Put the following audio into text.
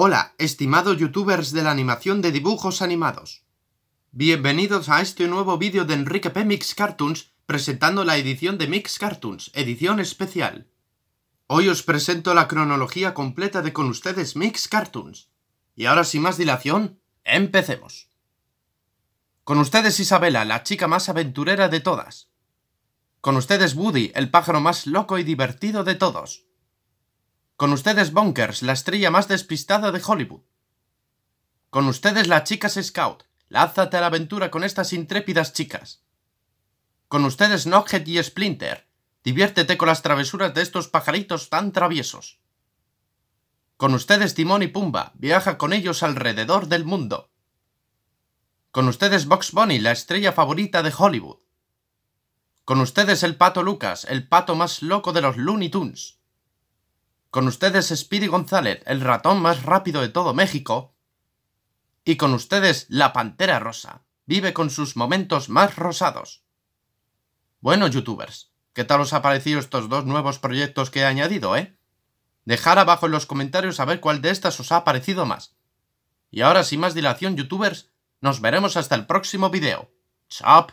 Hola, estimados youtubers de la animación de dibujos animados. Bienvenidos a este nuevo vídeo de Enrique P. Mix Cartoons presentando la edición de Mix Cartoons, edición especial. Hoy os presento la cronología completa de con ustedes Mix Cartoons. Y ahora sin más dilación, empecemos. Con ustedes Isabela, la chica más aventurera de todas. Con ustedes Woody, el pájaro más loco y divertido de todos. Con ustedes Bunkers, la estrella más despistada de Hollywood. Con ustedes las chicas Scout. Lázate a la aventura con estas intrépidas chicas. Con ustedes Noghead y Splinter. Diviértete con las travesuras de estos pajaritos tan traviesos. Con ustedes Timón y Pumba. Viaja con ellos alrededor del mundo. Con ustedes Box Bunny, la estrella favorita de Hollywood. Con ustedes el pato Lucas, el pato más loco de los Looney Tunes. Con ustedes Speedy González, el ratón más rápido de todo México. Y con ustedes la Pantera Rosa. Vive con sus momentos más rosados. Bueno, youtubers, ¿qué tal os ha parecido estos dos nuevos proyectos que he añadido, eh? Dejar abajo en los comentarios a ver cuál de estas os ha parecido más. Y ahora, sin más dilación, youtubers, nos veremos hasta el próximo video. ¡Chao!